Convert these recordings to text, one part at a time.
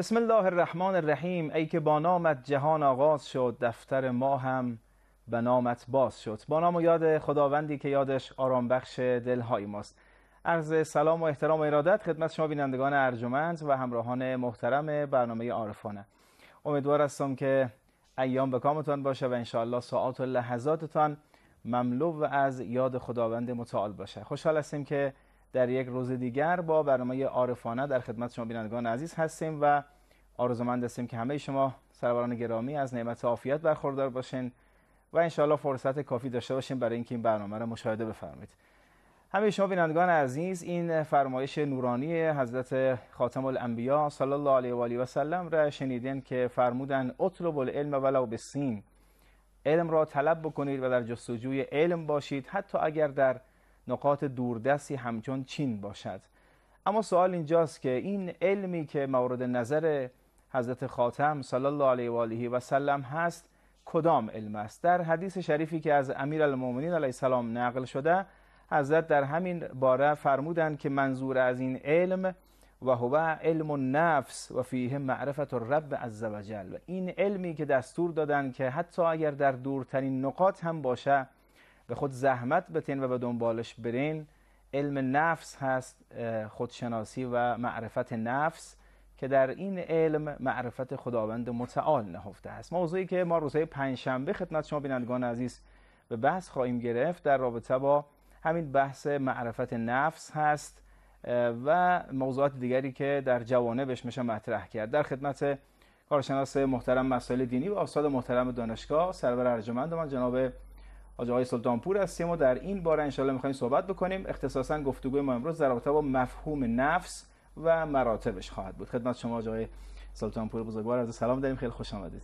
بسم الله الرحمن الرحیم ای که با نامت جهان آغاز شد دفتر ما هم به نامت باز شد با نام و یاد خداوندی که یادش آرام بخش دلهای ماست عرض سلام و احترام و ارادت خدمت شما بینندگان ارجمند و همراهان محترم برنامه عارفانه امیدوار هستم که ایام به کامتان باشه و انشاءالله ساعت و لحظاتتان مملو از یاد خداوند متعال باشه خوشحال هستیم که در یک روز دیگر با برنامه عارفانه در خدمت شما بینندگان عزیز هستیم و آرزومند هستیم که همه شما سروران گرامی از نعمت عافیت برخوردار باشین و انشاءالله فرصت کافی داشته باشیم برای اینکه این برنامه را مشاهده بفرمایید همه شما بینندگان عزیز این فرمایش نورانی حضرت خاتم الانبیا صلی الله علیه و آله و سلم را شنیدین که فرمودن اطلب العلم ولو بسین علم را طلب بکنید و در جستجوی علم باشید حتی اگر در نقاط دوردستی همچون چین باشد اما سوال اینجاست که این علمی که مورد نظر حضرت خاتم صلی الله علیه و آله و سلم هست کدام علم است در حدیث شریفی که از امیر المومنین علیه السلام نقل شده حضرت در همین باره فرمودند که منظور از این علم و هو علم النفس و فیه معرفت الرب عز وجل این علمی که دستور دادن که حتی اگر در دورترین نقاط هم باشه به خود زحمت بتین و به دنبالش برین علم نفس هست خودشناسی و معرفت نفس که در این علم معرفت خداوند متعال نهفته است موضوعی که ما روزهای پنجشنبه خدمت شما بینندگان عزیز به بحث خواهیم گرفت در رابطه با همین بحث معرفت نفس هست و موضوعات دیگری که در جوانبش میشه مطرح کرد در خدمت کارشناس محترم مسائل دینی و استاد محترم دانشگاه سرور ارجمند من جناب آقای آقای سلطانپور هستیم و در این باره انشالله میخوایم صحبت بکنیم اختصاصا گفتگوی ما امروز در رابطه با مفهوم نفس و مراتبش خواهد بود خدمت شما آقای آقای سلطانپور بزرگوار از سلام داریم خیلی خوش آمدید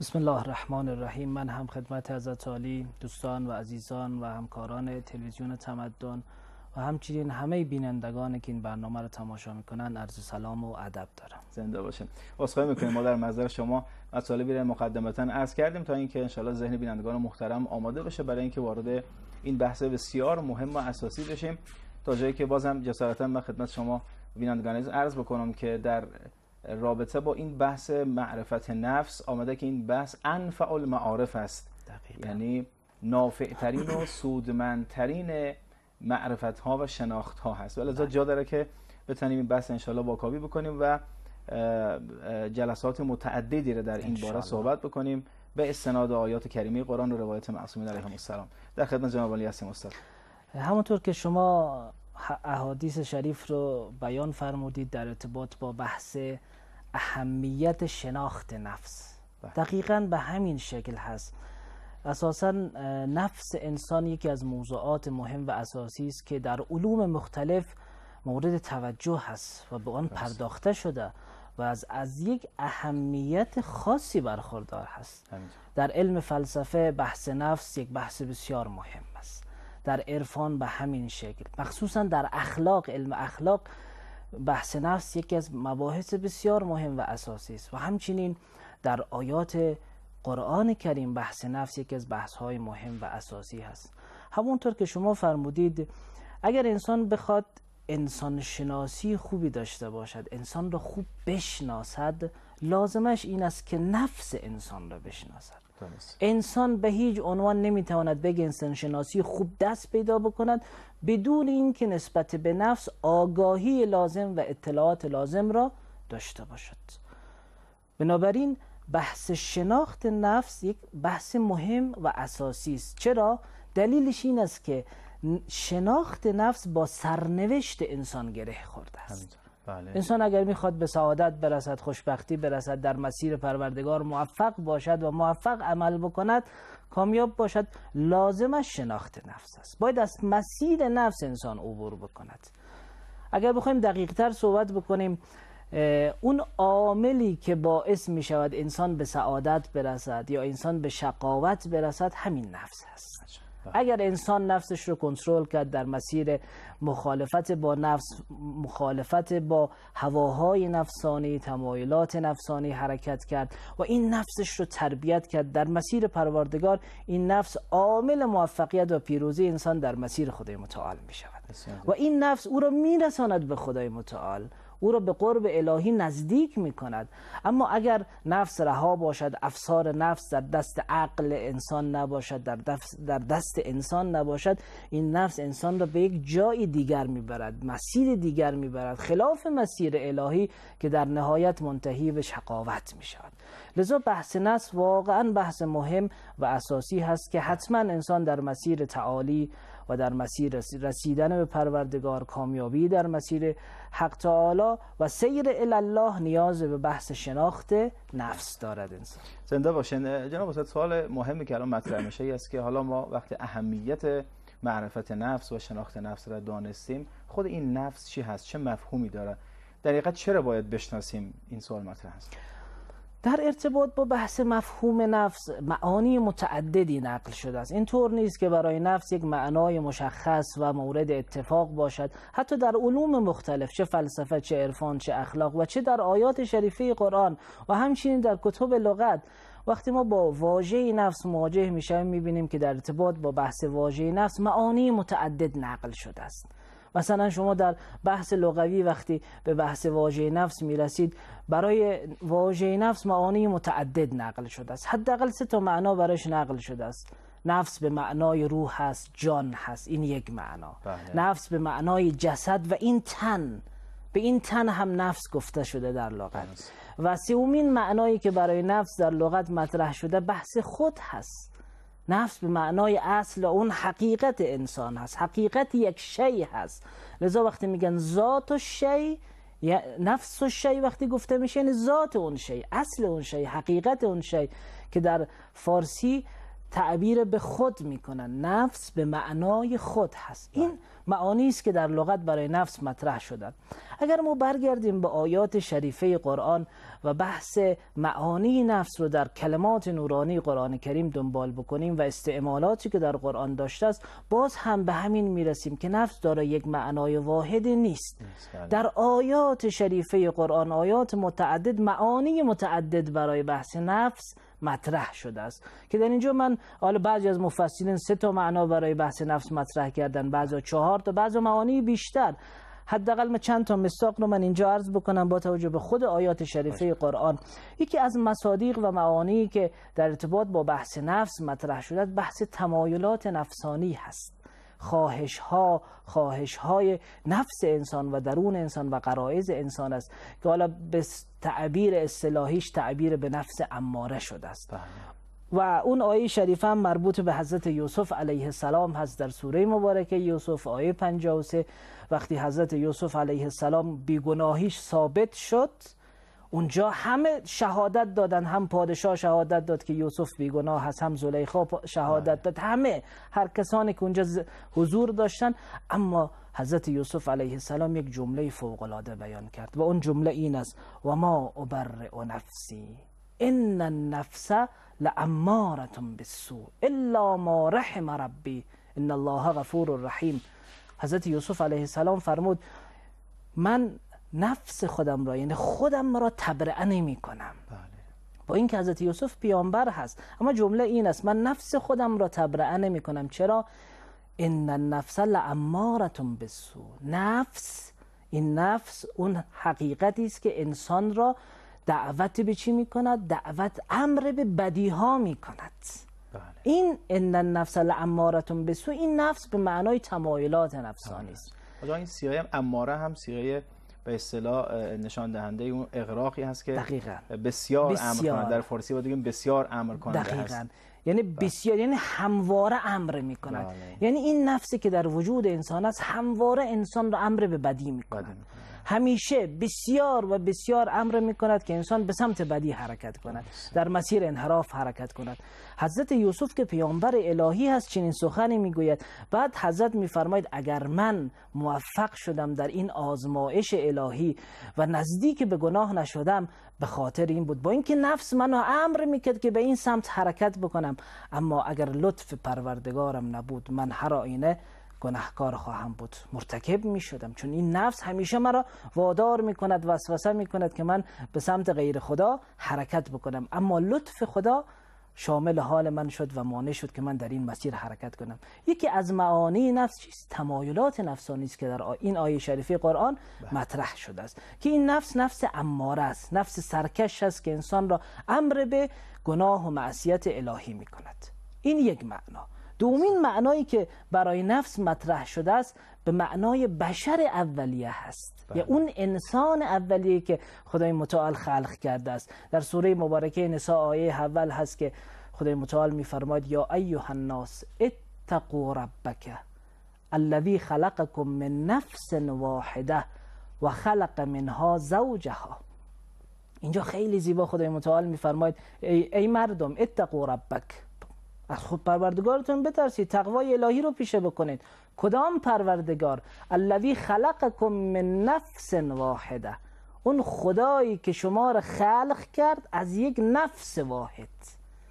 بسم الله الرحمن الرحیم من هم خدمت حضرت عالی دوستان و عزیزان و همکاران تلویزیون تمدن و همچنین همه بینندگان که این برنامه رو تماشا میکنن عرض سلام و ادب دارم زنده باشه اسخای میکنیم ما در نظر شما مطالبی را مقدمتا عرض کردیم تا اینکه انشالله ذهن بینندگان محترم آماده باشه برای اینکه وارد این بحث بسیار مهم و اساسی بشیم تا جایی که بازم جسارتا من خدمت شما بینندگان عرض بکنم که در رابطه با این بحث معرفت نفس آمده که این بحث انفع المعارف است یعنی نافع ترین و سودمندترین معرفت ها و شناخت ها هست ولی بله. جا داره که بتونیم این بحث انشالله با بکنیم و جلسات متعددی را در این باره صحبت بکنیم به استناد آیات کریمه قرآن و روایت معصومین علیهم السلام در خدمت جناب علی هستیم استاد همونطور که شما احادیث شریف رو بیان فرمودید در ارتباط با بحث اهمیت شناخت نفس بله. دقیقا به همین شکل هست اساسا نفس انسان یکی از موضوعات مهم و اساسی است که در علوم مختلف مورد توجه هست و به آن پرداخته شده و از, از یک اهمیت خاصی برخوردار هست در علم فلسفه بحث نفس یک بحث بسیار مهم است در عرفان به همین شکل مخصوصا در اخلاق علم اخلاق بحث نفس یکی از مباحث بسیار مهم و اساسی است و همچنین در آیات قرآن کریم بحث نفس یکی از بحث های مهم و اساسی هست همونطور که شما فرمودید اگر انسان بخواد انسان شناسی خوبی داشته باشد انسان را خوب بشناسد لازمش این است که نفس انسان را بشناسد انسان به هیچ عنوان نمیتواند بگه انسان شناسی خوب دست پیدا بکند بدون اینکه نسبت به نفس آگاهی لازم و اطلاعات لازم را داشته باشد بنابراین بحث شناخت نفس یک بحث مهم و اساسی است چرا دلیلش این است که شناخت نفس با سرنوشت انسان گره خورده است بله. انسان اگر میخواد به سعادت برسد خوشبختی برسد در مسیر پروردگار موفق باشد و موفق عمل بکند کامیاب باشد لازمش شناخت نفس است باید از مسیر نفس انسان عبور بکند اگر بخوایم دقیق تر صحبت بکنیم اون عاملی که باعث می شود انسان به سعادت برسد یا انسان به شقاوت برسد همین نفس است اگر انسان نفسش رو کنترل کرد در مسیر مخالفت با نفس مخالفت با هواهای نفسانی تمایلات نفسانی حرکت کرد و این نفسش رو تربیت کرد در مسیر پروردگار این نفس عامل موفقیت و پیروزی انسان در مسیر خدای متعال می شود و این نفس او را میرساند به خدای متعال او را به قرب الهی نزدیک می کند اما اگر نفس رها باشد افسار نفس در دست عقل انسان نباشد در دست, در دست انسان نباشد این نفس انسان را به یک جای دیگر میبرد مسیر دیگر میبرد خلاف مسیر الهی که در نهایت منتهی به شقاوت می شود لذا بحث نفس واقعا بحث مهم و اساسی هست که حتما انسان در مسیر تعالی و در مسیر رسیدن به پروردگار کامیابی در مسیر حق تعالی و سیر الله نیاز به بحث شناخت نفس دارد انسان زنده باشین جناب استاد سوال مهمی که الان مطرح میشه است که حالا ما وقتی اهمیت معرفت نفس و شناخت نفس را دانستیم خود این نفس چی هست چه مفهومی داره دقیقا چرا باید بشناسیم این سوال مطرح است در ارتباط با بحث مفهوم نفس معانی متعددی نقل شده است این طور نیست که برای نفس یک معنای مشخص و مورد اتفاق باشد حتی در علوم مختلف چه فلسفه چه عرفان چه اخلاق و چه در آیات شریفه قرآن و همچنین در کتب لغت وقتی ما با واژه نفس مواجه میشویم میبینیم که در ارتباط با بحث واژه نفس معانی متعدد نقل شده است مثلا شما در بحث لغوی وقتی به بحث واژه نفس میرسید برای واژه نفس معانی متعدد نقل شده است حداقل سه تا معنا برایش نقل شده است نفس به معنای روح هست جان هست این یک معنا بله. نفس به معنای جسد و این تن به این تن هم نفس گفته شده در لغت بله. و سومین معنایی که برای نفس در لغت مطرح شده بحث خود هست نفس به معنای اصل اون حقیقت انسان هست حقیقت یک شی هست لذا وقتی میگن ذات و شی نفس و شی وقتی گفته میشه یعنی ذات اون شی اصل اون شی حقیقت اون شی که در فارسی تعبیر به خود میکنن نفس به معنای خود هست این بله. معانی است که در لغت برای نفس مطرح شده اگر ما برگردیم به آیات شریفه قرآن و بحث معانی نفس رو در کلمات نورانی قرآن کریم دنبال بکنیم و استعمالاتی که در قرآن داشته است باز هم به همین میرسیم که نفس داره یک معنای واحد نیست بله. در آیات شریفه قرآن آیات متعدد معانی متعدد برای بحث نفس مطرح شده است که در اینجا من حالا بعضی از مفسرین سه تا معنا برای بحث نفس مطرح کردن بعضا چهار تا بعضا معانی بیشتر حداقل من چند تا مساق رو من اینجا عرض بکنم با توجه به خود آیات شریفه قرآن یکی از مصادیق و معانی که در ارتباط با بحث نفس مطرح شده بحث تمایلات نفسانی هست خواهش ها خواهش های نفس انسان و درون انسان و قرائز انسان است که حالا به تعبیر اصطلاحیش تعبیر به نفس اماره شده است بله. و اون آیه شریفه هم مربوط به حضرت یوسف علیه السلام هست در سوره مبارکه یوسف آیه 53 وقتی حضرت یوسف علیه السلام بیگناهیش ثابت شد اونجا همه شهادت دادن هم پادشاه شهادت داد که یوسف بیگناه هست هم زلیخا شهادت بله. داد همه هر کسانی که اونجا حضور داشتن اما حضرت یوسف علیه السلام یک جمله فوق بیان کرد و اون جمله این است و ما و نفسی ان النفس لاماره بالسوء الا ما رحم ربی ان الله غفور رحیم حضرت یوسف علیه السلام فرمود من نفس خودم را یعنی خودم را تبرعه نمی کنم بله. با اینکه حضرت یوسف پیامبر هست اما جمله این است من نفس خودم را تبرعه نمی کنم چرا ان النفس لامارتون بسو نفس این نفس اون حقیقتی است که انسان را دعوت به چی می کند دعوت امر به بدی ها می کند بله. این ان النفس بسو این نفس به معنای تمایلات نفسانی است آره. حالا این سیاهم اماره هم به اصطلاح نشان دهنده اون اغراقی هست که بسیار, امر در فارسی باید دیگه بسیار امر کننده یعنی بله. بسیار یعنی همواره امر میکند بله. یعنی این نفسی که در وجود انسان است همواره انسان را امر به بدی میکند همیشه بسیار و بسیار امر می کند که انسان به سمت بدی حرکت کند در مسیر انحراف حرکت کند حضرت یوسف که پیامبر الهی هست چنین سخنی میگوید بعد حضرت میفرماید اگر من موفق شدم در این آزمایش الهی و نزدیک به گناه نشدم به خاطر این بود با اینکه نفس منو امر میکرد که به این سمت حرکت بکنم اما اگر لطف پروردگارم نبود من هر آینه گناهکار خواهم بود مرتکب می شدم چون این نفس همیشه مرا وادار می کند وسوسه می کند که من به سمت غیر خدا حرکت بکنم اما لطف خدا شامل حال من شد و مانع شد که من در این مسیر حرکت کنم یکی از معانی نفس چیست تمایلات نفسانی است که در این آیه شریفه قرآن بله. مطرح شده است که این نفس نفس اماره است نفس سرکش است که انسان را امر به گناه و معصیت الهی می کند این یک معنا دومین معنایی که برای نفس مطرح شده است به معنای بشر اولیه هست بله. یا یعنی اون انسان اولیه که خدای متعال خلق کرده است در سوره مبارکه نساء آیه اول هست که خدای متعال میفرماید یا ایها الناس اتقوا ربک الذی خلقکم من نفس واحده و خلق منها زوجها اینجا خیلی زیبا خدای متعال میفرماید ای, ای مردم اتقوا ربک از خود پروردگارتون بترسید تقوای الهی رو پیشه بکنید کدام پروردگار الذی خلقکم من نفس واحده اون خدایی که شما رو خلق کرد از یک نفس واحد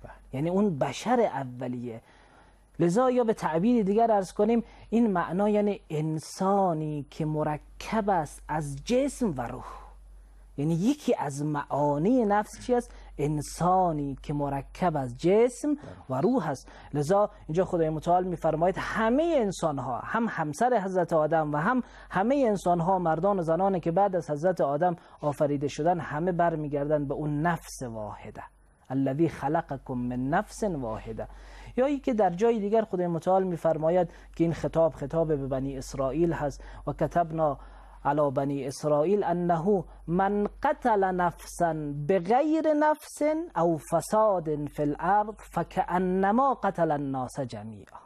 بله. یعنی اون بشر اولیه لذا یا به تعبیر دیگر ارز کنیم این معنا یعنی انسانی که مرکب است از جسم و روح یعنی یکی از معانی نفس چی است انسانی که مرکب از جسم و روح است لذا اینجا خدای متعال میفرماید همه انسان ها هم همسر حضرت آدم و هم همه انسان ها مردان و زنان که بعد از حضرت آدم آفریده شدن همه برمیگردند به اون نفس واحده الذی خلقکم من نفس واحده یا ای که در جای دیگر خدای متعال میفرماید که این خطاب خطاب به بنی اسرائیل هست و کتبنا على بني إسرائيل أنه من قتل نفسا بغير نفس أو فساد في الأرض فكأنما قتل الناس جميعا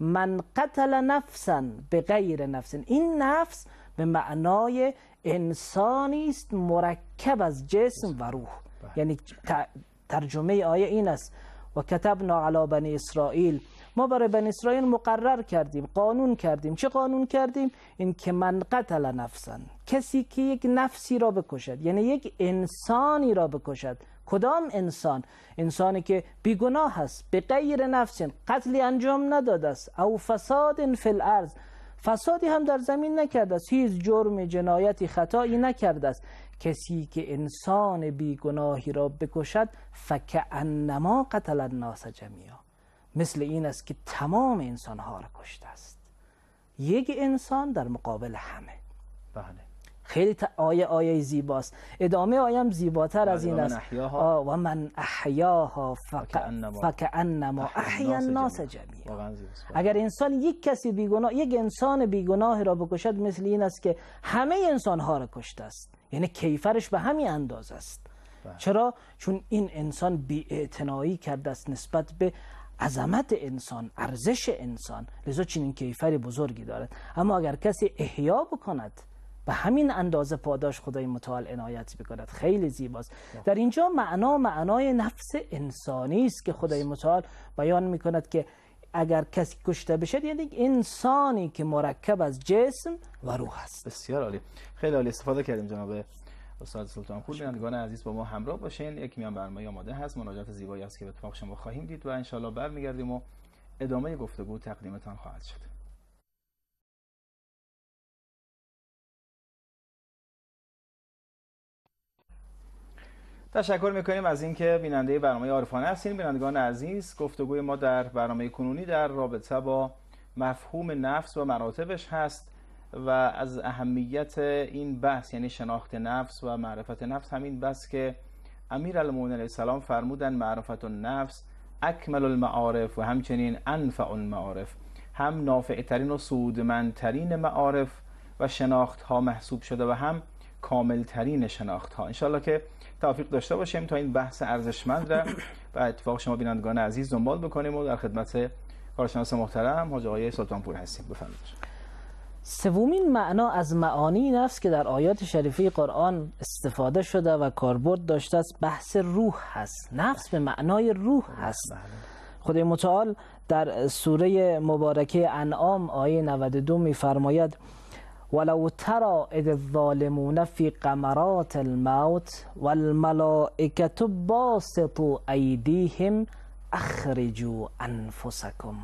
من قتل نفسا بغير نفس این نفس به معنای انسانی است مرکب از جسم و روح یعنی يعني ترجمه آیه این است و کتبنا علی بنی اسرائیل ما برای بن اسرائیل مقرر کردیم قانون کردیم چه قانون کردیم این که من قتل نفسن کسی که یک نفسی را بکشد یعنی یک انسانی را بکشد کدام انسان انسانی که بیگناه است به غیر نفس قتلی انجام نداده است او فساد فی الارض فسادی هم در زمین نکرده است هیچ جرم جنایتی خطایی نکرده است کسی که انسان بیگناهی را بکشد انما قتل الناس جمعیه. مثل این است که تمام انسان ها را کشته است یک انسان در مقابل همه بله خیلی آیه آیه زیباست ادامه آیم زیباتر از بله، این است و من احیاها انما احیا الناس جمیعا بله. اگر انسان یک کسی بیگناه یک انسان بیگناه را بکشد مثل این است که همه انسان ها را کشته است یعنی کیفرش به همین انداز است بله. چرا چون این انسان بی کرده است نسبت به عظمت انسان ارزش انسان لذا چنین کیفر بزرگی دارد اما اگر کسی احیا بکند به همین اندازه پاداش خدای متعال عنایت بکند خیلی زیباست در اینجا معنا معنای نفس انسانی است که خدای متعال بیان میکند که اگر کسی کشته بشه یعنی انسانی که مرکب از جسم و روح است بسیار عالی خیلی عالی استفاده کردیم جناب استاد سلطان پور بینندگان عزیز با ما همراه باشین یک میان برنامه آماده هست مناجات زیبایی است که به اتفاق شما خواهیم دید و انشالله برمیگردیم و ادامه گفتگو تقدیمتان خواهد شد تشکر میکنیم از اینکه بیننده برنامه عارفانه هستین بینندگان عزیز گفتگوی ما در برنامه کنونی در رابطه با مفهوم نفس و مراتبش هست و از اهمیت این بحث یعنی شناخت نفس و معرفت نفس همین بحث که امیر علیه السلام فرمودن معرفت نفس اکمل المعارف و همچنین انفع المعارف هم ترین و ترین معارف و شناخت ها محسوب شده و هم کاملترین شناخت ها انشالله که توفیق داشته باشیم تا این بحث ارزشمند را و اتفاق شما بینندگان عزیز دنبال بکنیم و در خدمت کارشناس محترم حاج آقای سلطانپور هستیم بفرمایید سومین معنا از معانی نفس که در آیات شریفه قرآن استفاده شده و کاربرد داشته است بحث روح هست نفس به معنای روح هست خدای متعال در سوره مبارکه انعام آیه 92 میفرماید ولو ترى اذ الظالمون في قمرات الموت والملائكة باسطوا ایدیهم اخرجوا انفسكم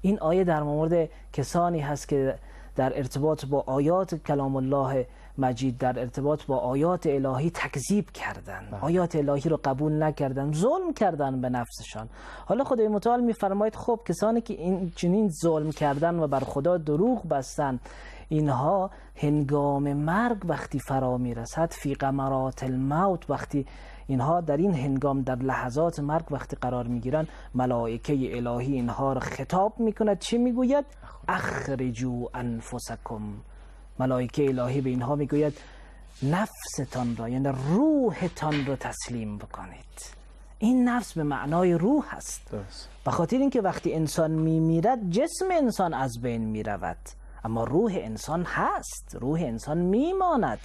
این آیه در مورد کسانی هست که در ارتباط با آیات کلام الله مجید در ارتباط با آیات الهی تکذیب کردن بله. آیات الهی رو قبول نکردن ظلم کردن به نفسشان حالا خدای متعال میفرماید خب کسانی که این چنین ظلم کردن و بر خدا دروغ بستن اینها هنگام مرگ وقتی فرا میرسد فی قمرات الموت وقتی اینها در این هنگام در لحظات مرگ وقتی قرار میگیرند ملائکه الهی اینها را خطاب میکند چی میگوید اخرجو انفسکم ملائکه الهی به اینها میگوید نفستان را یعنی روحتان را تسلیم بکنید این نفس به معنای روح است و خاطر اینکه وقتی انسان میمیرد جسم انسان از بین می رود اما روح انسان هست روح انسان میماند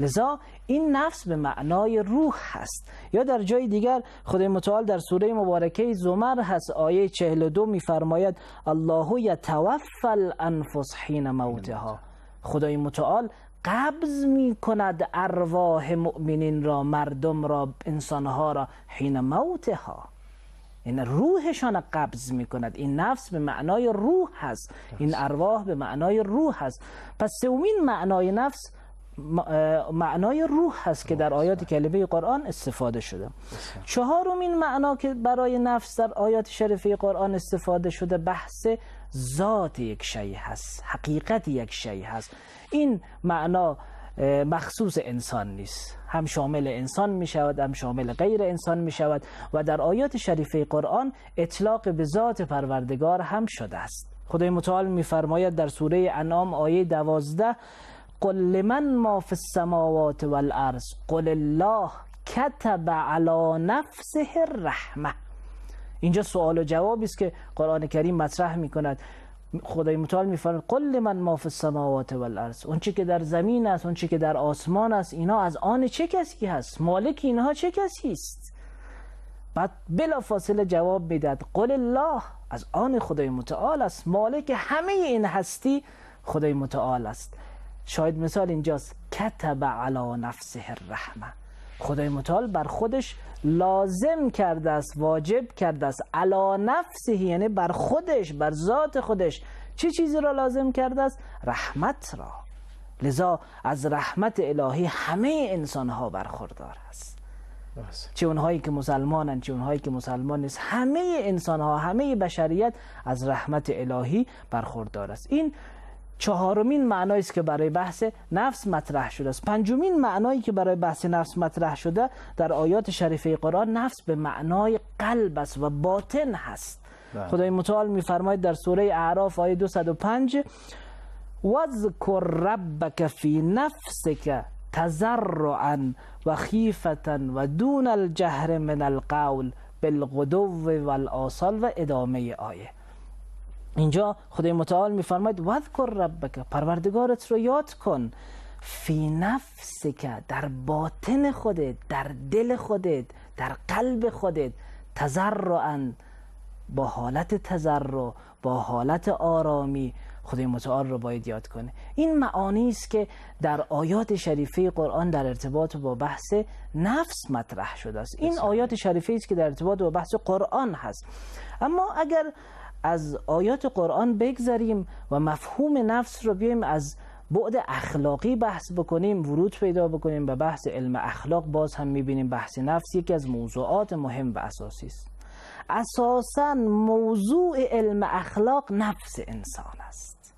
لذا این نفس به معنای روح هست یا در جای دیگر خدای متعال در سوره مبارکه زمر هست آیه 42 میفرماید الله یتوفی الانفس حین موتها خدای متعال قبض می کند ارواح مؤمنین را مردم را انسانها را حین موتها این یعنی روحشان قبض می کند این نفس به معنای روح هست این ارواح به معنای روح هست پس سومین معنای نفس معنای روح هست که در آیات بله. کلمه قرآن استفاده شده بله. چهارمین معنا که برای نفس در آیات شریفه قرآن استفاده شده بحث ذات یک شی هست حقیقت یک شی هست این معنا مخصوص انسان نیست هم شامل انسان می شود هم شامل غیر انسان می شود و در آیات شریفه قرآن اطلاق به ذات پروردگار هم شده است خدای متعال فرماید در سوره انام آیه دوازده قل لمن ما فی السماوات والارض قل الله کتب علی نفسه الرحمه اینجا سوال و جوابی است که قرآن کریم مطرح میکند کند خدای متعال میفرماید قل من ما فی السماوات والارض اون چی که در زمین است اون چی که در آسمان است اینا از آن چه کسی هست مالک اینها چه کسی است بعد بلا فاصله جواب میداد قل الله از آن خدای متعال است مالک همه این هستی خدای متعال است شاید مثال اینجاست کتب علی نفسه الرحمه خدای متعال بر خودش لازم کرده است واجب کرده است علا نفسه یعنی بر خودش بر ذات خودش چه چی چیزی را لازم کرده است رحمت را لذا از رحمت الهی همه انسان ها برخوردار است چه اونهایی که مسلمانن چه اونهایی که مسلمان نیست همه انسان ها همه بشریت از رحمت الهی برخوردار است این چهارمین معنایی است که برای بحث نفس مطرح شده است پنجمین معنایی که برای بحث نفس مطرح شده در آیات شریفه قرآن نفس به معنای قلب است و باطن هست بله. خدای متعال می‌فرماید در سوره اعراف آیه 205 وذکر ربک فی نفسک تزرعا و خیفتا و دون الجهر من القول بالغدو والآصال و ادامه آیه اینجا خدای متعال میفرماید وذکر ربک پروردگارت رو یاد کن فی نفس که در باطن خودت در دل خودت در قلب خودت تزرعا با حالت تزرع با حالت آرامی خدای متعال رو باید یاد کنه این معانی است که در آیات شریفه قرآن در ارتباط با بحث نفس مطرح شده است این آیات شریفه است که در ارتباط با بحث قرآن هست اما اگر از آیات قرآن بگذریم و مفهوم نفس رو بیایم از بعد اخلاقی بحث بکنیم ورود پیدا بکنیم به بحث علم اخلاق باز هم میبینیم بحث نفس یکی از موضوعات مهم و اساسی است اساسا موضوع علم اخلاق نفس انسان است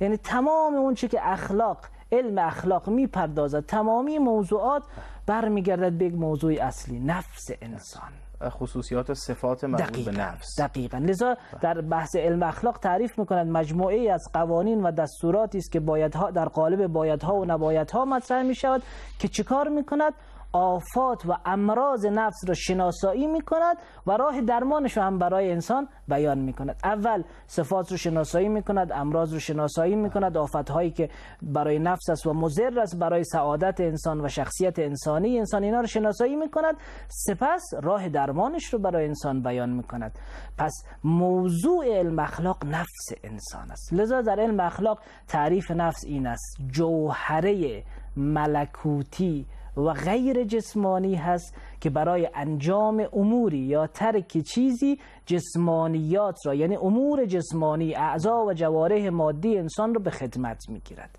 یعنی تمام اون چی که اخلاق علم اخلاق میپردازد تمامی موضوعات برمیگردد به یک موضوع اصلی نفس انسان خصوصیات و صفات مربوط به نفس دقیقا لذا بله. در بحث علم اخلاق تعریف میکنند مجموعه از قوانین و دستوراتی است که بایدها در قالب بایدها و نبایدها مطرح میشود که چیکار میکند آفات و امراض نفس را شناسایی می کند و راه درمانش را هم برای انسان بیان می کند اول صفات رو شناسایی می کند امراض رو شناسایی می کند آفات هایی که برای نفس است و مضر است برای سعادت انسان و شخصیت انسانی انسان اینا رو شناسایی می کند سپس راه درمانش رو برای انسان بیان می کند پس موضوع علم اخلاق نفس انسان است لذا در علم اخلاق تعریف نفس این است جوهره ملکوتی و غیر جسمانی هست که برای انجام اموری یا ترک چیزی جسمانیات را یعنی امور جسمانی اعضا و جواره مادی انسان را به خدمت میگیرد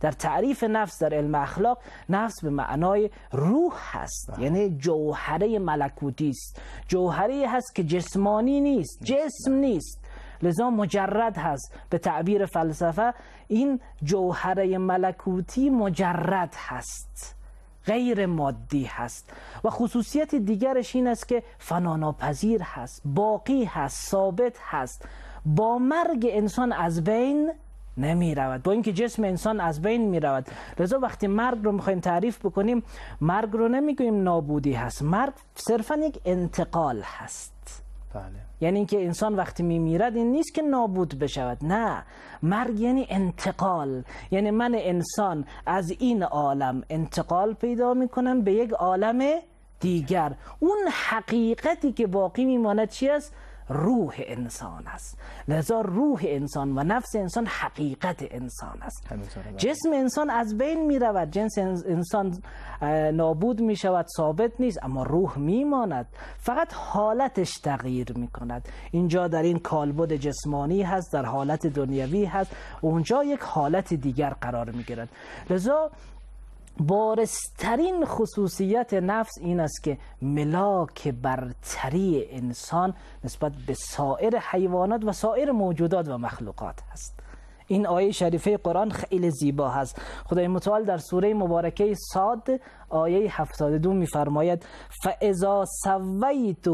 در تعریف نفس در علم اخلاق نفس به معنای روح هست بله. یعنی جوهره ملکوتی است جوهره هست که جسمانی نیست بله. جسم نیست لذا مجرد هست به تعبیر فلسفه این جوهره ملکوتی مجرد هست غیر مادی هست و خصوصیت دیگرش این است که فناناپذیر هست باقی هست ثابت هست با مرگ انسان از بین نمی رود با اینکه جسم انسان از بین می رود لذا وقتی مرگ رو میخوایم تعریف بکنیم مرگ رو نمیگوییم نابودی هست مرگ صرفا یک انتقال هست بله یعنی اینکه انسان وقتی میمیرد این نیست که نابود بشود نه مرگ یعنی انتقال یعنی من انسان از این عالم انتقال پیدا میکنم به یک عالم دیگر اون حقیقتی که باقی میماند چی است روح انسان است لذا روح انسان و نفس انسان حقیقت انسان است بله. جسم انسان از بین می رود جنس انسان نابود می شود ثابت نیست اما روح می ماند فقط حالتش تغییر می کند اینجا در این کالبد جسمانی هست در حالت دنیوی هست اونجا یک حالت دیگر قرار می گیرد لذا بارسترین خصوصیت نفس این است که ملاک برتری انسان نسبت به سایر حیوانات و سایر موجودات و مخلوقات است این آیه شریفه قرآن خیلی زیبا هست خدای متعال در سوره مبارکه ساد آیه 72 میفرماید فاذا سویته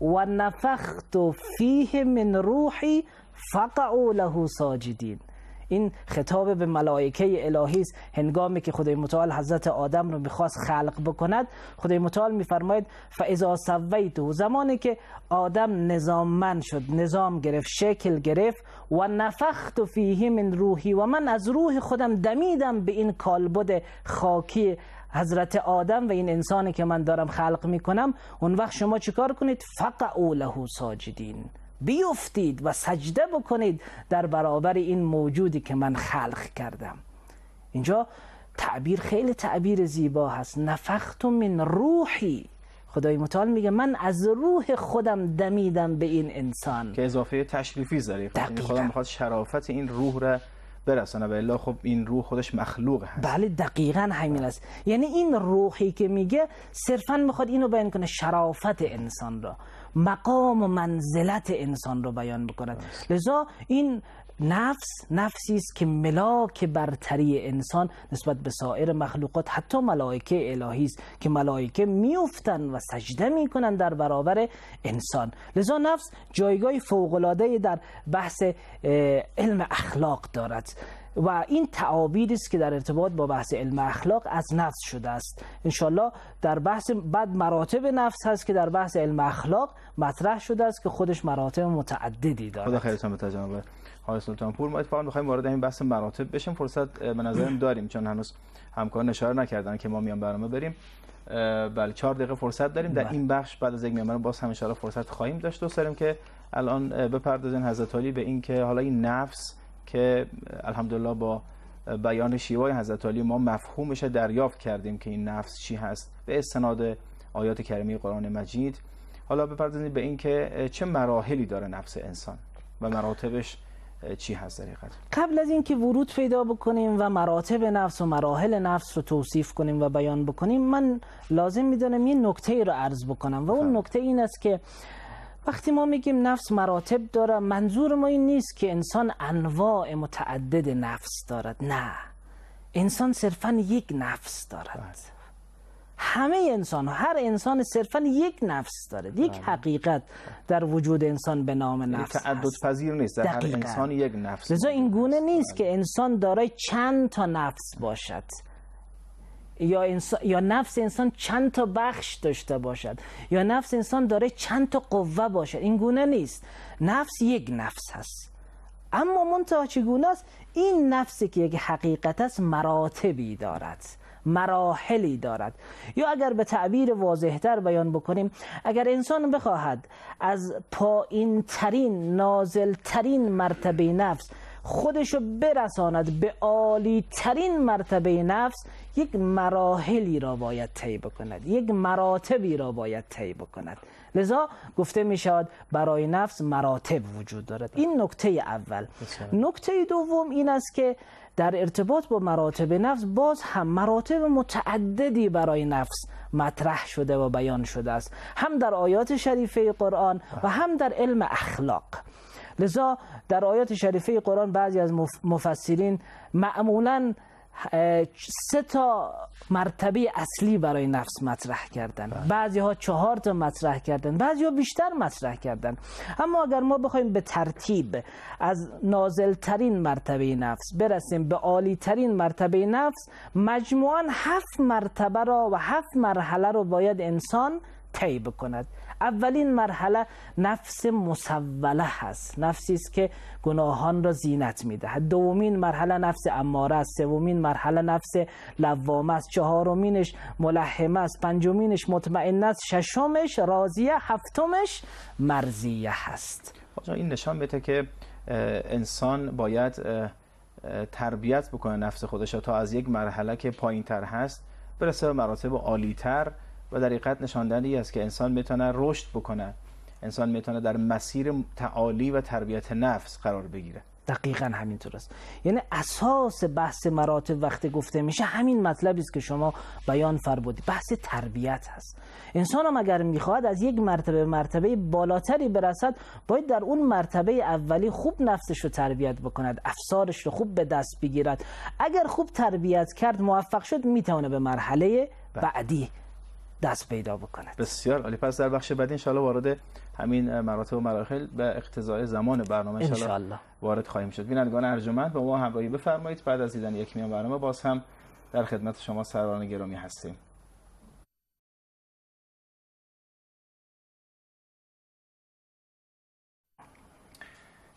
و نفخت فیه من روحی فقعوا له ساجدین این خطاب به ملائکه الهی است هنگامی که خدای متعال حضرت آدم رو میخواست خلق بکند خدای متعال میفرماید فاذا و زمانی که آدم نظاممند شد نظام گرفت شکل گرفت و نفخت فیه من روحی و من از روح خودم دمیدم به این کالبد خاکی حضرت آدم و این انسانی که من دارم خلق میکنم اون وقت شما چیکار کنید فقع له ساجدین بیفتید و سجده بکنید در برابر این موجودی که من خلق کردم اینجا تعبیر خیلی تعبیر زیبا هست نفخت من روحی خدای متعال میگه من از روح خودم دمیدم به این انسان که اضافه تشریفی ظریف خب، یعنی خدا میخواد شرافت این روح را برسانه و الا خب این روح خودش مخلوق هست بله دقیقا همین است یعنی این روحی که میگه صرفا میخواد اینو بیان کنه شرافت انسان را مقام و منزلت انسان رو بیان بکند لذا این نفس نفسی است که ملاک برتری انسان نسبت به سایر مخلوقات حتی ملائکه الهی است که ملائکه میافتند و سجده میکنند در برابر انسان لذا نفس جایگاه فوق العاده در بحث علم اخلاق دارد و این تعاویدی است که در ارتباط با بحث علم اخلاق از نفس شده است انشالله در بحث بعد مراتب نفس هست که در بحث علم اخلاق مطرح شده است که خودش مراتب متعددی دارد خدا خیرتون بده جناب آقای سلطان پور ما اتفاقا می‌خوایم وارد این بحث مراتب بشیم فرصت به نظرم داریم چون هنوز همکار نشاره نکردن که ما میان برنامه بریم بله چهار دقیقه فرصت داریم در بله. این بخش بعد از یک میان باز هم فرصت خواهیم داشت دوست داریم که الان بپردازین حضرت علی به این که حالا این نفس که الحمدلله با بیان شیوای حضرت علی ما مفهومش دریافت کردیم که این نفس چی هست به استناد آیات کریمه قرآن مجید حالا بپردازید به اینکه که چه مراحلی داره نفس انسان و مراتبش چی هست حقیقت قبل از اینکه ورود پیدا بکنیم و مراتب نفس و مراحل نفس رو توصیف کنیم و بیان بکنیم من لازم میدانم یه نکته ای رو عرض بکنم و اون نکته این است که وقتی ما میگیم نفس مراتب داره منظور ما این نیست که انسان انواع متعدد نفس دارد نه انسان صرفا یک نفس دارد بله. همه انسان هر انسان صرفا یک نفس دارد، یک بله. حقیقت در وجود انسان به نام یعنی نفس تعدد پذیر نیست در هر انسان یک نفس لذا این گونه نیست بله. که انسان دارای چند تا نفس باشد یا, نفس انسان چند تا بخش داشته باشد یا نفس انسان داره چند تا قوه باشد این گونه نیست نفس یک نفس هست اما منتها چگونه است این نفسی که یک حقیقت است مراتبی دارد مراحلی دارد یا اگر به تعبیر واضحتر بیان بکنیم اگر انسان بخواهد از پایین ترین نازل ترین مرتبه نفس خودشو برساند به عالی ترین مرتبه نفس یک مراحلی را باید طی بکند یک مراتبی را باید طی بکند لذا گفته می شود برای نفس مراتب وجود دارد این نکته اول نکته دوم این است که در ارتباط با مراتب نفس باز هم مراتب متعددی برای نفس مطرح شده و بیان شده است هم در آیات شریفه قرآن و هم در علم اخلاق لذا در آیات شریفه قرآن بعضی از مفسرین معمولاً سه تا مرتبه اصلی برای نفس مطرح کردن بله. بعضی ها چهار تا مطرح کردن بعضی ها بیشتر مطرح کردن اما اگر ما بخوایم به ترتیب از نازلترین مرتبه نفس برسیم به عالی ترین مرتبه نفس مجموعا هفت مرتبه را و هفت مرحله را باید انسان طی بکند اولین مرحله نفس مسوله هست نفسی است که گناهان را زینت میدهد دومین مرحله نفس اماره است سومین مرحله نفس لوامه است چهارمینش ملحمه است پنجمینش مطمئن است ششمش راضیه هفتمش مرزیه هست خب، این نشان میده که انسان باید تربیت بکنه نفس خودش تا از یک مرحله که پایین تر هست برسه به مراتب عالی تر و در حقیقت نشان است که انسان میتونه رشد بکنه انسان میتونه در مسیر تعالی و تربیت نفس قرار بگیره دقیقا همینطور است یعنی اساس بحث مراتب وقتی گفته میشه همین مطلبی است که شما بیان فرمودید بحث تربیت هست انسان هم اگر میخواهد از یک مرتبه مرتبه بالاتری برسد باید در اون مرتبه اولی خوب نفسش رو تربیت بکند افسارش رو خوب به دست بگیرد اگر خوب تربیت کرد موفق شد میتونه به مرحله بله. بعدی دست پیدا بکند بسیار عالی پس در بخش بعدی انشالله وارد همین مراتب و مراحل به اقتضای زمان برنامه وارد خواهیم شد بینندگان ارجمند با ما همراهی بفرمایید بعد از دیدن یک میان برنامه باز هم در خدمت شما سروران گرامی هستیم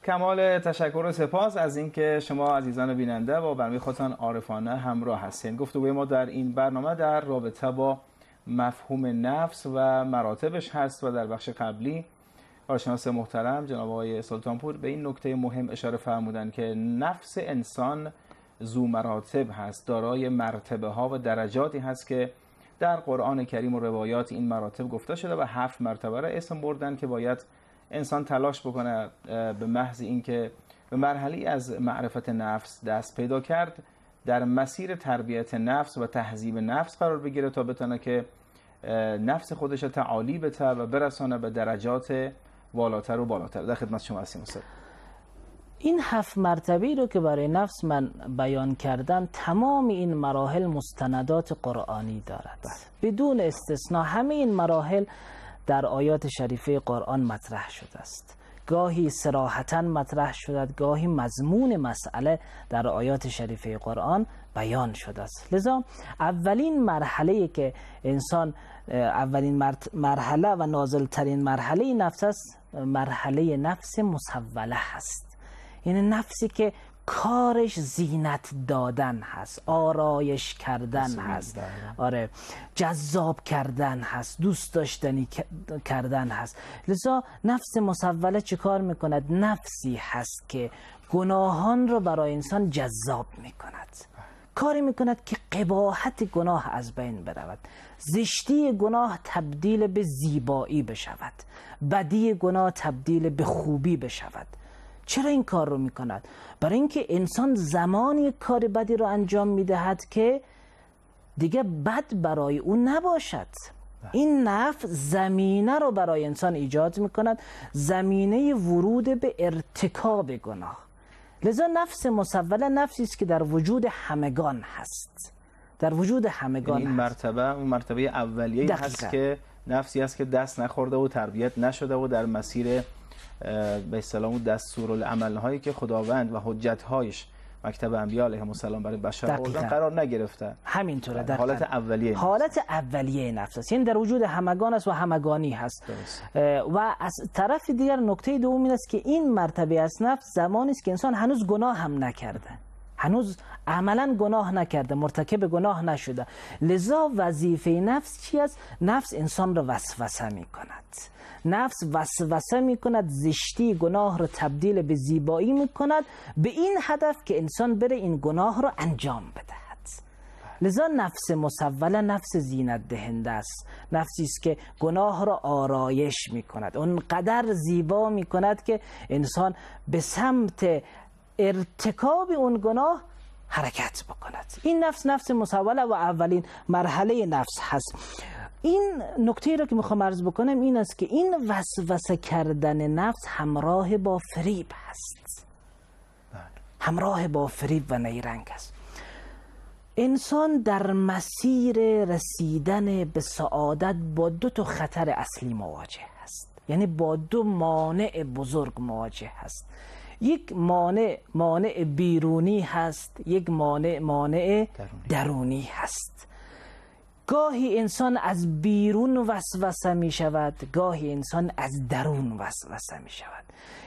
کمال تشکر و سپاس از اینکه شما عزیزان بیننده با برنامه خودتان عارفانه همراه هستین گفتگوی ما در این برنامه در رابطه با مفهوم نفس و مراتبش هست و در بخش قبلی آشناس محترم جناب آقای سلطانپور به این نکته مهم اشاره فرمودن که نفس انسان زو مراتب هست دارای مرتبه ها و درجاتی هست که در قرآن کریم و روایات این مراتب گفته شده و هفت مرتبه را اسم بردن که باید انسان تلاش بکنه به محض اینکه به مرحله از معرفت نفس دست پیدا کرد در مسیر تربیت نفس و تهذیب نفس قرار بگیره تا بتونه که نفس خودش تعالی بته و برسانه به درجات والاتر و بالاتر در خدمت شما هستیم استاد این هفت مرتبه رو که برای نفس من بیان کردم تمام این مراحل مستندات قرآنی دارد بله. بدون استثنا همه این مراحل در آیات شریفه قرآن مطرح شده است گاهی سراحتا مطرح شده گاهی مضمون مسئله در آیات شریفه قرآن بیان شده است لذا اولین مرحله که انسان اولین مرحله و نازلترین مرحله نفس است مرحله نفس مسوله هست یعنی نفسی که کارش زینت دادن هست آرایش کردن هست آره جذاب کردن هست دوست داشتنی کردن هست لذا نفس مسوله چه کار میکند نفسی هست که گناهان را برای انسان جذاب میکند کاری میکند که قباحت گناه از بین برود زشتی گناه تبدیل به زیبایی بشود بدی گناه تبدیل به خوبی بشود چرا این کار رو میکند برای اینکه انسان زمانی کار بدی رو انجام میدهد که دیگه بد برای او نباشد این نف زمینه رو برای انسان ایجاد میکند زمینه ورود به ارتکاب گناه لذا نفس مسوله نفسی است که در وجود همگان هست در وجود همگان یعنی این مرتبه اون مرتبه اولیه هست که نفسی است که دست نخورده و تربیت نشده و در مسیر به اصطلاح دستورالعمل هایی که خداوند و حجت هایش مکتب انبیا علیهم السلام برای بشر آوردن قرار نگرفته همینطوره در بله، حالت اولیه حالت اولیه نفس است یعنی در وجود همگان است و همگانی هست و از طرف دیگر نکته دوم این است که این مرتبه از نفس زمانی است که انسان هنوز گناه هم نکرده هنوز عملا گناه نکرده مرتکب گناه نشده لذا وظیفه نفس چی است نفس انسان را وسوسه می کند نفس وسوسه می کند زشتی گناه را تبدیل به زیبایی می کند به این هدف که انسان بره این گناه را انجام بدهد لذا نفس مسوله نفس زینت دهنده است نفسی است که گناه را آرایش می کند اونقدر زیبا می کند که انسان به سمت ارتکاب اون گناه حرکت بکند این نفس نفس مسوله و اولین مرحله نفس هست این نکته را که میخوام عرض بکنم این است که این وسوسه کردن نفس همراه با فریب هست بله. همراه با فریب و نیرنگ است انسان در مسیر رسیدن به سعادت با دو تا خطر اصلی مواجه است یعنی با دو مانع بزرگ مواجه هست یک مانع مانع بیرونی هست یک مانع مانع درونی هست گاهی انسان از بیرون وسوسه می شود گاهی انسان از درون وسوسه می شود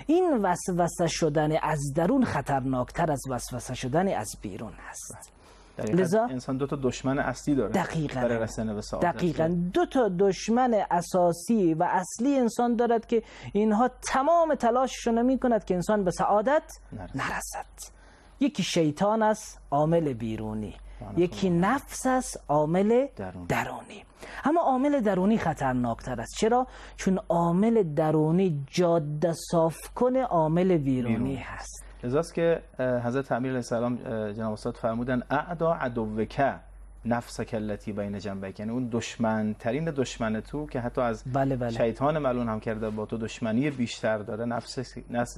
این وسوسه شدن از درون خطرناکتر از وسوسه شدن از بیرون است لذا انسان دو تا دشمن اصلی داره دقیقا برای دو تا دشمن اساسی و اصلی انسان دارد که اینها تمام تلاششون می کند که انسان به سعادت نرسد, نرسد. یکی شیطان است عامل بیرونی یکی نفس است عامل درونی اما عامل درونی خطرناکتر است چرا چون عامل درونی جاده صاف کنه عامل ویرونی هست لذاست که حضرت امیر السلام جناب استاد فرمودن اعدا عدوکه نفس کلتی بین جنبه یعنی اون دشمن ترین دشمن تو که حتی از بله بله. شیطان ملون هم کرده با تو دشمنی بیشتر داره نفس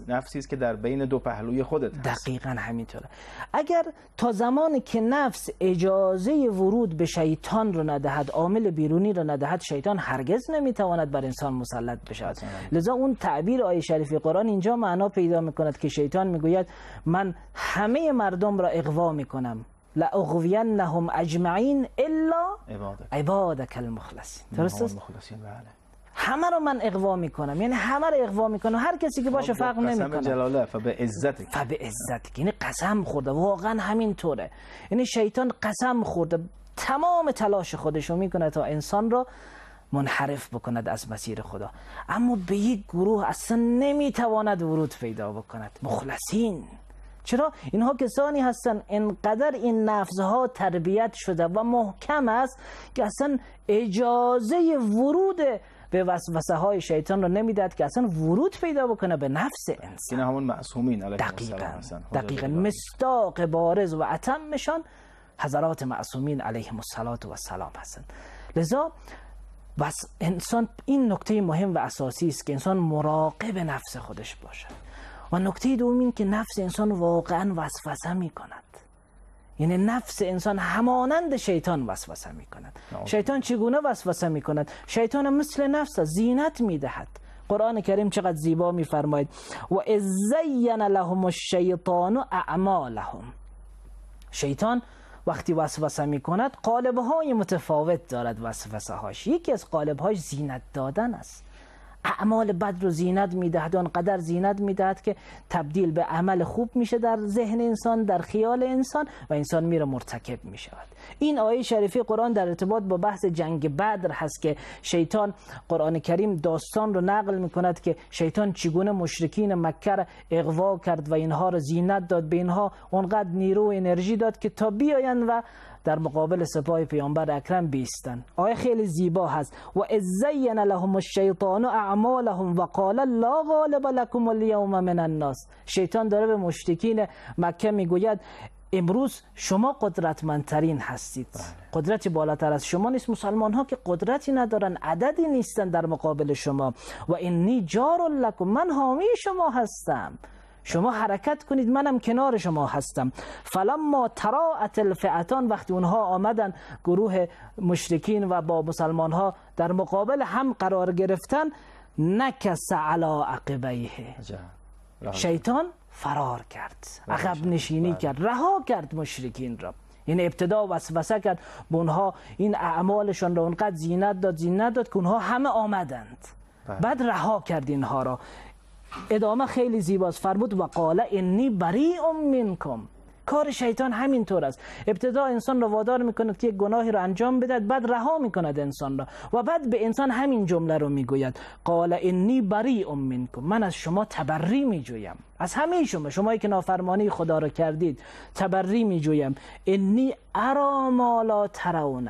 نفسی است که در بین دو پهلوی خودت هست. دقیقا همینطوره اگر تا زمانی که نفس اجازه ورود به شیطان رو ندهد عامل بیرونی رو ندهد شیطان هرگز نمیتواند بر انسان مسلط بشه لذا اون تعبیر آیه شریف قرآن اینجا معنا پیدا میکند که شیطان میگوید من همه مردم را اقوا میکنم لاغوینهم اجمعین الا عبادک المخلصین درست است بله. همه رو من اقوا میکنم یعنی همه رو اقوا میکنم هر کسی که باشه خب، فرق نمیکنه قسم جلاله فبه عزتک یعنی قسم خورده واقعا همین طوره یعنی شیطان قسم خورده تمام تلاش خودش رو میکنه تا انسان رو منحرف بکند از مسیر خدا اما به یک گروه اصلا نمیتواند ورود پیدا بکند مخلصین چرا اینها کسانی هستند انقدر این نفسها تربیت شده و محکم است که اصلا اجازه ورود به وسوسه های شیطان رو نمیداد که اصلا ورود پیدا بکنه به نفس انسان این همون معصومین دقیقا دقیقا مستاق بارز و میشن حضرات معصومین و سلام هستند لذا انسان این نکته مهم و اساسی است که انسان مراقب نفس خودش باشه و نکته دوم این که نفس انسان واقعا وسوسه می کند یعنی نفس انسان همانند شیطان وسوسه می کند شیطان چگونه وسوسه می کند شیطان مثل نفس زینت می دهد قرآن کریم چقدر زیبا می فرماید و از زین لهم الشیطان اعمالهم شیطان وقتی وسوسه می کند قالب های متفاوت دارد وسوسه هاش یکی از قالب هاش زینت دادن است اعمال بد رو زینت میدهد آنقدر زینت میدهد که تبدیل به عمل خوب میشه در ذهن انسان در خیال انسان و انسان میره مرتکب میشود این آیه شریفی قرآن در ارتباط با بحث جنگ بدر هست که شیطان قرآن کریم داستان رو نقل میکند که شیطان چگونه مشرکین مکه را اغوا کرد و اینها رو زینت داد به اینها اونقدر نیرو و انرژی داد که تا بیاین و در مقابل سپاه پیامبر اکرم بیستن آیه خیلی زیبا هست و ازین لهم الشیطان اعمالهم و قال لا غالب لكم اليوم من الناس شیطان داره به مشتکین مکه میگوید امروز شما قدرتمندترین هستید بله. قدرتی بالاتر از شما نیست مسلمان ها که قدرتی ندارن عددی نیستن در مقابل شما و اینی جار لکم من حامی شما هستم شما حرکت کنید منم کنار شما هستم فلما تراعت الفئتان وقتی اونها آمدن گروه مشرکین و با مسلمان ها در مقابل هم قرار گرفتن نکس علا عقبیه شیطان فرار کرد عقب نشینی بله. کرد رها کرد مشرکین را این ابتدا وسوسه کرد به اونها این اعمالشان را اونقدر زینت داد زینت داد که اونها همه آمدند بله. بعد رها کرد اینها را ادامه خیلی زیباست فرمود و قال انی بری منکم کار شیطان همین طور است ابتدا انسان را وادار میکند که یک گناهی را انجام بدهد بعد رها میکند انسان را و بعد به انسان همین جمله رو میگوید قال انی بری منکم من از شما تبری میجویم از همه شما شمایی که نافرمانی خدا را کردید تبری میجویم انی ارا ما لا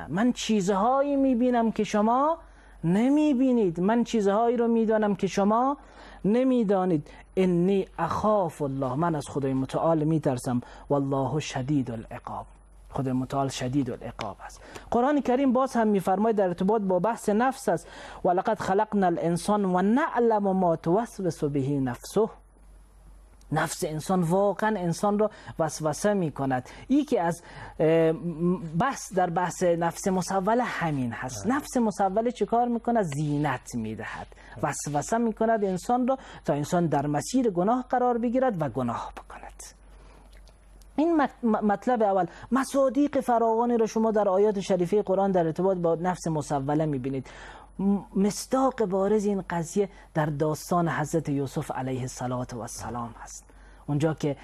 من چیزهایی میبینم که شما نمیبینید من چیزهایی رو میدانم که شما نمیدانید انی اخاف الله من از خدای متعال میترسم والله شدید العقاب خدای متعال شدید العقاب است قرآن کریم باز هم میفرماید در ارتباط با بحث نفس است ولقد خلقنا الانسان و نعلم ما توسوس به نفسه نفس انسان واقعا انسان را وسوسه می کند یکی از بحث در بحث نفس مسوله همین هست نفس مسوله چه کار کند؟ زینت میدهد وسوسه میکند انسان را تا انسان در مسیر گناه قرار بگیرد و گناه بکند این مطلب اول مصادیق فراوانی را شما در آیات شریفه قرآن در ارتباط با نفس مصوله میبینید مستاق بارز این قضیه در داستان حضرت یوسف علیه السلام هست اونجا که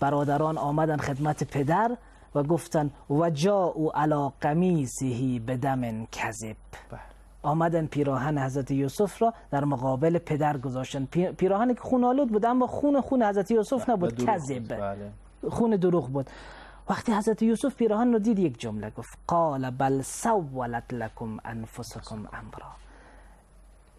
برادران آمدن خدمت پدر و گفتن و جا او علا قمیسهی به دم کذب بله. آمدن پیراهن حضرت یوسف را در مقابل پدر گذاشتن پیراهن که خون آلود بود اما خون خون حضرت یوسف بله. نبود کذب بله. خون دروغ بود وقتی حضرت یوسف پیراهن رو دید یک جمله گفت قال بل سولت لکم انفسکم امرا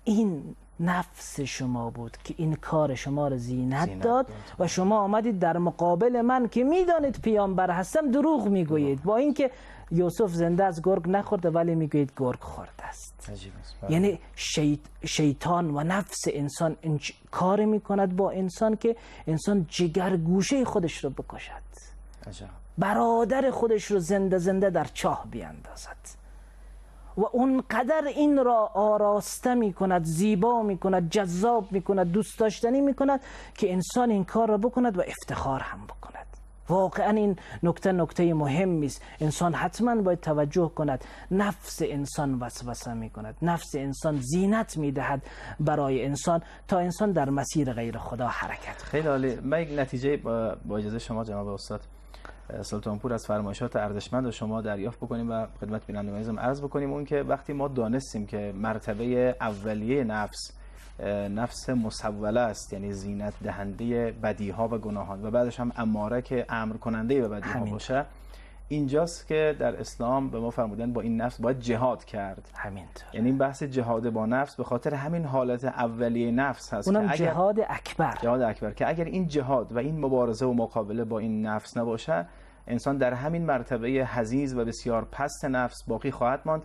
این نفس شما بود که این کار شما رو زینت داد و شما آمدید در مقابل من که میدانید پیامبر هستم دروغ میگویید با اینکه یوسف زنده از گرگ نخورده ولی میگویید گرگ خورده است بله. یعنی شیطان و نفس انسان انج... کار میکند با انسان که انسان جگر گوشه خودش رو بکشد برادر خودش رو زنده زنده در چاه بیاندازد و اونقدر این را آراسته می کند زیبا می کند جذاب می کند دوست داشتنی می کند که انسان این کار را بکند و افتخار هم بکند واقعا این نکته نکته مهمی است انسان حتما باید توجه کند نفس انسان وسوسه می کند نفس انسان زینت می دهد برای انسان تا انسان در مسیر غیر خدا حرکت خیلی عالی من یک نتیجه با اجازه شما جناب استاد سلطانپور از فرمایشات و شما دریافت بکنیم و خدمت عزیزم عرض بکنیم اون که وقتی ما دانستیم که مرتبه اولیه نفس نفس مسوله است یعنی زینت دهنده بدیها و گناهان و بعدش هم اماره که امر کننده به بدیها باشه اینجاست که در اسلام به ما فرمودن با این نفس باید جهاد کرد همینطور یعنی این بحث جهاد با نفس به خاطر همین حالت اولیه نفس هست اونم که جهاد اکبر جهاد اکبر که اگر این جهاد و این مبارزه و مقابله با این نفس نباشه انسان در همین مرتبه حزیز و بسیار پست نفس باقی خواهد ماند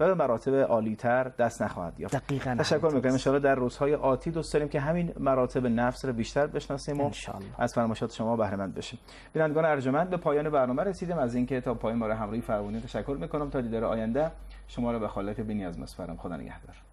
و به مراتب عالیتر دست نخواهد یافت دقیقاً تشکر میکنیم انشاءالله در روزهای آتی دوست داریم که همین مراتب نفس رو بیشتر بشناسیم و از فرمایشات شما بهرمند بشیم بینندگان ارجمند به پایان برنامه رسیدیم از اینکه تا پایان ما رو همراهی فرمودید تشکر میکنم تا دیدار آینده شما را به خالق بینی از مسفرم خدا نگهدار